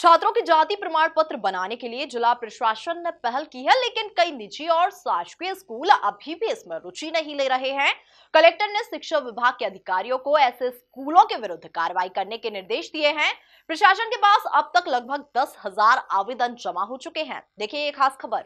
छात्रों के जाति प्रमाण पत्र बनाने के लिए जिला प्रशासन ने पहल की है लेकिन कई निजी और शासकीय स्कूल अभी भी इसमें रुचि नहीं ले रहे हैं कलेक्टर ने शिक्षा विभाग के अधिकारियों को ऐसे स्कूलों के विरुद्ध कार्रवाई करने के निर्देश दिए हैं प्रशासन के पास अब तक लगभग दस हजार आवेदन जमा हो चुके हैं देखिए ये खास खबर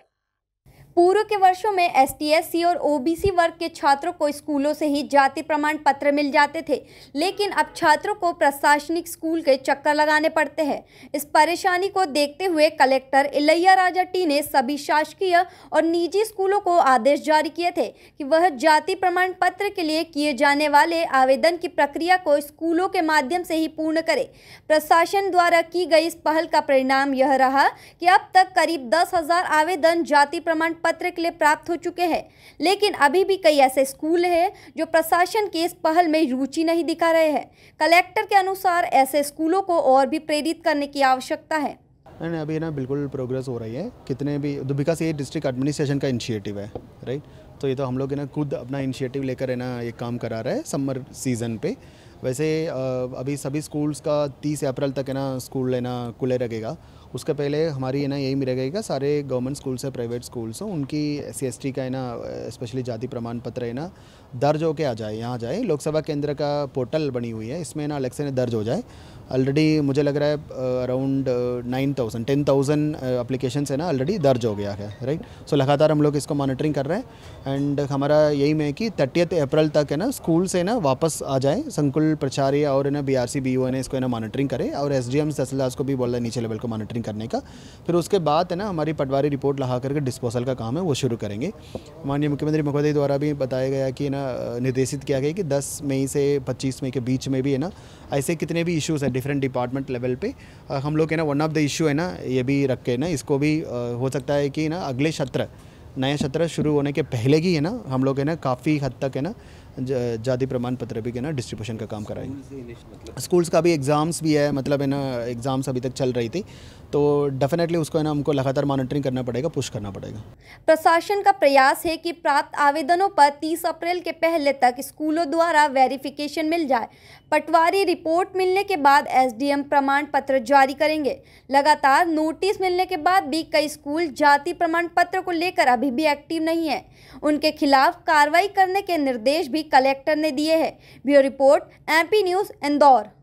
पूर्व के वर्षों में एस टी और ओबीसी वर्ग के छात्रों को स्कूलों से ही जाति प्रमाण पत्र मिल जाते थे लेकिन अब छात्रों को प्रशासनिक स्कूल के चक्कर लगाने पड़ते हैं इस परेशानी को देखते हुए कलेक्टर इलैया राजा टी ने सभी शासकीय और निजी स्कूलों को आदेश जारी किए थे कि वह जाति प्रमाण पत्र के लिए किए जाने वाले आवेदन की प्रक्रिया को स्कूलों के माध्यम से ही पूर्ण करे प्रशासन द्वारा की गई इस पहल का परिणाम यह रहा कि अब तक करीब दस आवेदन जाति प्रमाण पत्र के लिए प्राप्त हो चुके हैं लेकिन अभी भी कई ऐसे स्कूल हैं जो प्रशासन की इस पहल में रुचि नहीं दिखा रहे हैं कलेक्टर के अनुसार ऐसे स्कूलों को और भी प्रेरित करने की आवश्यकता है नहीं अभी ना बिल्कुल प्रोग्रेस हो रही है कितने भी बिकॉज तो ये डिस्ट्रिक्ट एडमिनिस्ट्रेशन का इनिशिएटिव है राइट तो ये तो हम लोग ना खुद अपना इनिशिएटिव लेकर है ना ये काम करा रहा है समर सीज़न पे वैसे अभी सभी स्कूल्स का 30 अप्रैल तक है ना स्कूल लेना खुले रहेगा उसके पहले हमारी है ना यही कि सारे गवर्नमेंट स्कूल्स है प्राइवेट स्कूल्स हैं उनकी एस सी का है ना स्पेशली जाति प्रमाण पत्र है ना दर्ज होके आ जाए यहाँ जाए लोकसभा केंद्र का पोर्टल बनी हुई है इसमें ना अलग से दर्ज हो जाए ऑलरेडी मुझे लग रहा है around nine thousand ten thousand application है ना ऑलरेडी दर्ज हो गया है राइट सो लगातार हम लोग इसको मॉनिटरिंग कर रहे हैं एंड हमारा यही में कि थर्टियथ अप्रैल तक है ना स्कूल से ना वापस आ जाए संकुल प्रचार्य और है ना B R C B O ने इसको है ना मॉनिटरिंग करे और एस डी एम को भी बोल रहे नीचे लेवल को मॉनिटरिंग कलेक्शन करने का फिर उसके बाद है ना हमारी पटवारी रिपोर्ट लगा करके डिस्पोजल का काम है वो शुरू करेंगे माननीय मुख्यमंत्री मुखर्जी द्वारा भी बताया गया कि ना निर्देशित किया गया कि दस मई से पच्चीस मई के बीच में भी है ना ऐसे कितने भी इशूज़ हैं डिफरेंट डिपार्टमेंट लेवल पे हम लोग है ना वन ऑफ द इशू है ना ये भी रख के ना इसको भी हो सकता है कि ना अगले सत्र नया सत्र शुरू होने के पहले ही है ना हम लोग है ना काफ़ी हद तक है ना जाति प्रमाण पत्र भी के ना डिस्ट्रीब्यूशन का काम कराएंगे स्कूल्स मतलब। का भी एग्ज़ाम्स भी है मतलब है ना एग्ज़ाम्स अभी तक चल रही थी तो डेफिनेटली उसको है ना हमको लगातार मॉनिटरिंग करना पड़ेगा पुश करना पड़ेगा प्रशासन का प्रयास है कि प्राप्त आवेदनों पर 30 अप्रैल के पहले तक स्कूलों द्वारा वेरिफिकेशन मिल जाए पटवारी रिपोर्ट मिलने के बाद एसडीएम प्रमाण पत्र जारी करेंगे लगातार नोटिस मिलने के बाद भी कई स्कूल जाति प्रमाण पत्र को लेकर अभी भी एक्टिव नहीं है उनके खिलाफ कार्रवाई करने के निर्देश भी भी कलेक्टर ने दिए हैं bureau report MP news Indore